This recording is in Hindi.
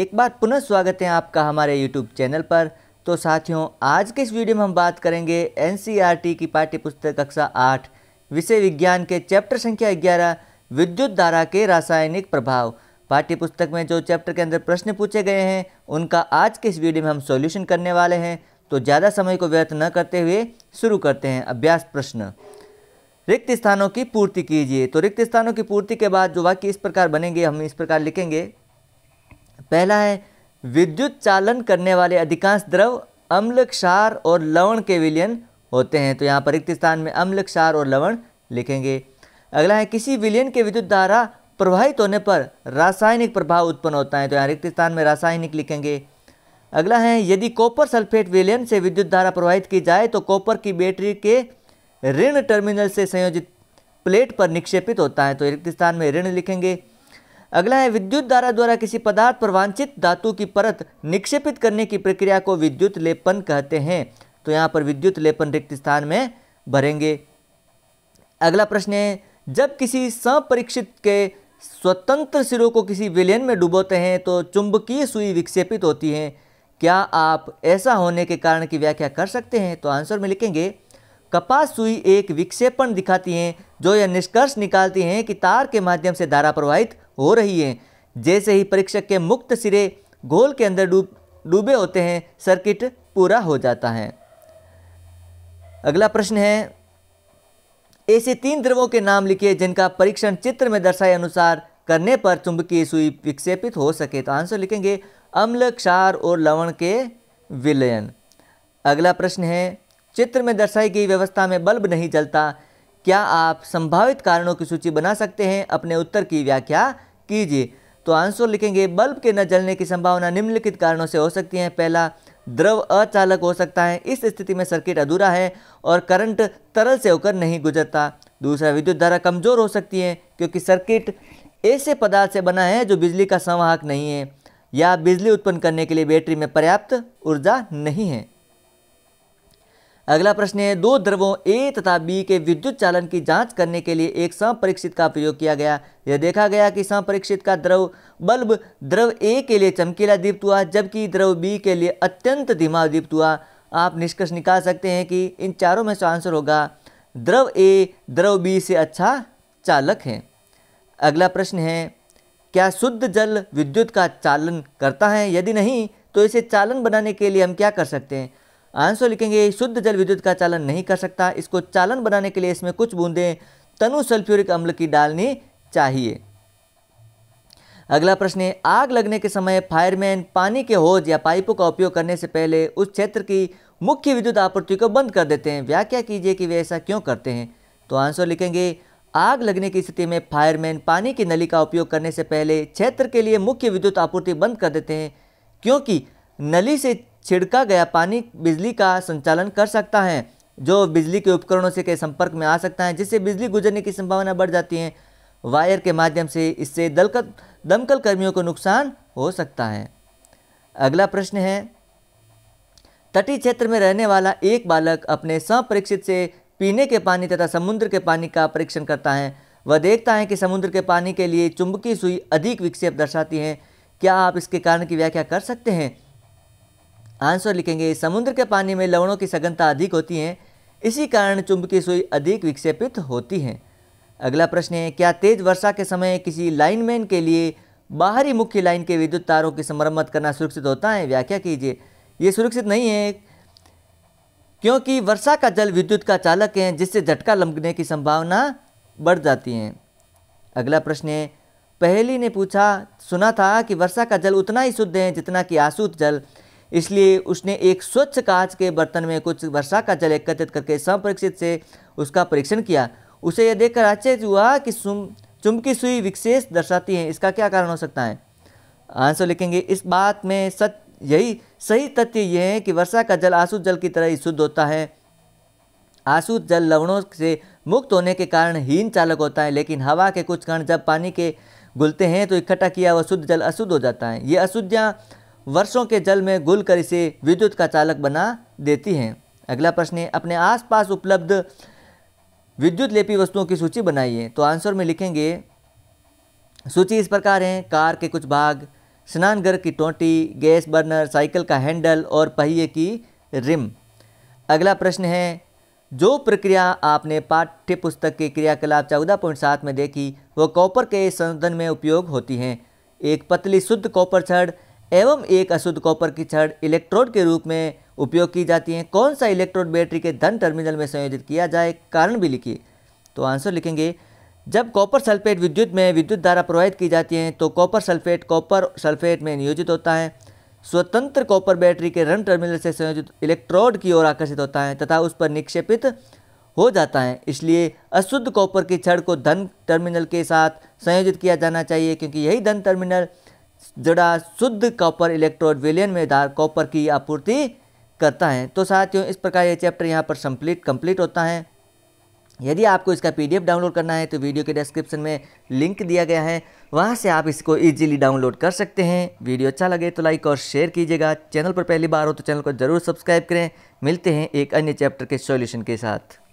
एक बार पुनः स्वागत है आपका हमारे यूट्यूब चैनल पर तो साथियों आज के इस वीडियो में हम बात करेंगे एन e की पाठ्य पुस्तक कक्षा आठ विषय विज्ञान के चैप्टर संख्या ग्यारह विद्युत धारा के रासायनिक प्रभाव पाठ्य पुस्तक में जो चैप्टर के अंदर प्रश्न पूछे गए हैं उनका आज के इस वीडियो में हम सॉल्यूशन करने वाले हैं तो ज़्यादा समय को व्यर्थ न करते हुए शुरू करते हैं अभ्यास प्रश्न रिक्त स्थानों की पूर्ति कीजिए तो रिक्त स्थानों की पूर्ति के बाद जो वाक्य इस प्रकार बनेंगे हम इस प्रकार लिखेंगे पहला है विद्युत चालन करने वाले अधिकांश द्रव अम्ल क्षार और लवण के विलयन होते हैं तो यहाँ पर रिक्त स्थान में अम्ल क्षार और लवण लिखेंगे अगला है किसी विलयन के विद्युत धारा प्रवाहित होने पर रासायनिक प्रभाव उत्पन्न होता है तो यहाँ रिक्त स्थान में रासायनिक लिखेंगे अगला है यदि कॉपर सल्फेट विलयन से विद्युत धारा प्रवाहित की जाए तो कॉपर की बैटरी के ऋण टर्मिनल से संयोजित प्लेट पर निक्षेपित होता है तो रिक्त स्थान में ऋण लिखेंगे अगला है विद्युत धारा द्वारा किसी पदार्थ पर वांछित धातु की परत निक्षेपित करने की प्रक्रिया को विद्युत लेपन कहते हैं तो यहाँ पर विद्युत लेपन रिक्त स्थान में भरेंगे अगला प्रश्न है जब किसी सपरीक्षित के स्वतंत्र सिरों को किसी विलयन में डुबोते हैं तो चुंबकीय सुई विक्षेपित होती है क्या आप ऐसा होने के कारण की व्याख्या कर सकते हैं तो आंसर में लिखेंगे कपास सुई एक विक्षेपण दिखाती हैं जो यह निष्कर्ष निकालती हैं कि तार के माध्यम से धारा प्रवाहित हो रही हैं जैसे ही परीक्षक के मुक्त सिरे घोल के अंदर डूब डूबे होते हैं सर्किट पूरा हो जाता है अगला प्रश्न है ऐसे तीन द्रवों के नाम लिखिए जिनका परीक्षण चित्र में दर्शाए अनुसार करने पर चुंबकीय सुई विक्षेपित हो सके तो आंसर लिखेंगे अम्ल क्षार और लवण के विलयन अगला प्रश्न है चित्र में दर्शाई गई व्यवस्था में बल्ब नहीं जलता क्या आप संभावित कारणों की सूची बना सकते हैं अपने उत्तर की व्याख्या कीजिए तो आंसर लिखेंगे बल्ब के न जलने की संभावना निम्नलिखित कारणों से हो सकती है पहला द्रव अचालक हो सकता है इस स्थिति में सर्किट अधूरा है और करंट तरल से होकर नहीं गुजरता दूसरा विद्युत धारा कमज़ोर हो सकती है क्योंकि सर्किट ऐसे पदार्थ से बना है जो बिजली का संवाहक नहीं है या बिजली उत्पन्न करने के लिए बैटरी में पर्याप्त ऊर्जा नहीं है अगला प्रश्न है दो द्रवों ए तथा बी के विद्युत चालन की जांच करने के लिए एक संपरीक्षित का प्रयोग किया गया यह देखा गया कि संपरीक्षित का द्रव बल्ब द्रव ए के लिए चमकीला दीप्त हुआ जबकि द्रव बी के लिए अत्यंत धीमा दीप्त हुआ आप निष्कर्ष निकाल सकते हैं कि इन चारों में से आंसर होगा द्रव ए द्रव बी से अच्छा चालक है अगला प्रश्न है क्या शुद्ध जल विद्युत का चालन करता है यदि नहीं तो इसे चालन बनाने के लिए हम क्या कर सकते हैं आंसर लिखेंगे शुद्ध जल विद्युत का चालन नहीं कर सकता इसको चालन बनाने के लिए इसमें कुछ बूंदें तनु सल्फ्यूरिक अम्ल की डालनी चाहिए अगला प्रश्न है आग लगने के समय फायरमैन पानी के होज या पाइपों का उपयोग करने से पहले उस क्षेत्र की मुख्य विद्युत आपूर्ति को बंद कर देते हैं व्याख्या कीजिए कि वे ऐसा क्यों करते हैं तो आंसर लिखेंगे आग लगने की स्थिति में फायरमैन पानी की नली का उपयोग करने से पहले क्षेत्र के लिए मुख्य विद्युत आपूर्ति बंद कर देते हैं क्योंकि नली से छिड़का गया पानी बिजली का संचालन कर सकता है जो बिजली के उपकरणों से के संपर्क में आ सकता है जिससे बिजली गुजरने की संभावना बढ़ जाती है वायर के माध्यम से इससे दलकल दमकल कर्मियों को नुकसान हो सकता है अगला प्रश्न है तटीय क्षेत्र में रहने वाला एक बालक अपने सपरीक्षित से पीने के पानी तथा समुद्र के पानी का परीक्षण करता है वह देखता है कि समुद्र के पानी के लिए चुंबकीय सुई अधिक विक्षेप दर्शाती है क्या आप इसके कारण की व्याख्या कर सकते हैं आंसर लिखेंगे समुद्र के पानी में लवणों की सघनता अधिक होती है इसी कारण चुंबकीय सुई अधिक विक्षेपित होती हैं अगला प्रश्न है क्या तेज वर्षा के समय किसी लाइनमैन के लिए बाहरी मुख्य लाइन के विद्युत तारों की मरम्मत करना सुरक्षित होता है व्याख्या कीजिए ये सुरक्षित नहीं है क्योंकि वर्षा का जल विद्युत का चालक है जिससे झटका लमकने की संभावना बढ़ जाती है अगला प्रश्न है पहली ने पूछा सुना था कि वर्षा का जल उतना ही शुद्ध है जितना कि आसूत जल इसलिए उसने एक स्वच्छ कांच के बर्तन में कुछ वर्षा का जल एकत्रित करके संपरीक्षित से उसका परीक्षण किया उसे यह देखकर आश्चर्य हुआ कि सुम सुई विशेष दर्शाती है इसका क्या कारण हो सकता है आंसर लिखेंगे इस बात में सच यही सही तथ्य यह है कि वर्षा का जल आसुत जल की तरह ही शुद्ध होता है आसुत जल लवणों से मुक्त होने के कारण हीन चालक होता है लेकिन हवा के कुछ कण जब पानी के घुलते हैं तो इकट्ठा किया हुआ शुद्ध जल अशुद्ध हो जाता है ये अशुद्धियाँ वर्षों के जल में घुल कर इसे विद्युत का चालक बना देती हैं अगला प्रश्न है अपने आसपास उपलब्ध विद्युत लेपी वस्तुओं की सूची बनाइए तो आंसर में लिखेंगे सूची इस प्रकार है कार के कुछ भाग स्नान घर की टोटी गैस बर्नर साइकिल का हैंडल और पहिए की रिम अगला प्रश्न है जो प्रक्रिया आपने पाठ्य पुस्तक के क्रियाकलाप चौदह पॉइंट सात में देखी वो कॉपर के संशोधन में उपयोग होती हैं एक पतली शुद्ध कॉपर छड़ एवं एक अशुद्ध कॉपर की छड़ इलेक्ट्रोड के रूप में उपयोग की जाती हैं कौन सा इलेक्ट्रोड बैटरी के धन टर्मिनल में संयोजित किया जाए कारण भी लिखिए तो आंसर लिखेंगे जब कॉपर सल्फेट विद्युत में विद्युत धारा प्रवाहित की जाती है तो कॉपर सल्फेट कॉपर सल्फेट में नियोजित होता है स्वतंत्र कॉपर बैटरी के रन टर्मिनल से संयोजित इलेक्ट्रोड की ओर आकर्षित होता है तथा उस पर निक्षेपित हो जाता है इसलिए अशुद्ध कॉपर की छड़ को धन टर्मिनल के साथ संयोजित किया जाना चाहिए क्योंकि यही धन टर्मिनल जड़ा शुद्ध कॉपर इलेक्ट्रोड विलियन में धार कॉपर की आपूर्ति करता है तो साथियों इस प्रकार ये चैप्टर यहाँ पर सम्प्लीट कंप्लीट होता है यदि आपको इसका पीडीएफ डाउनलोड करना है तो वीडियो के डिस्क्रिप्शन में लिंक दिया गया है वहाँ से आप इसको ईजिली डाउनलोड कर सकते हैं वीडियो अच्छा लगे तो लाइक और शेयर कीजिएगा चैनल पर पहली बार हो तो चैनल को ज़रूर सब्सक्राइब करें मिलते हैं एक अन्य चैप्टर के सॉल्यूशन के साथ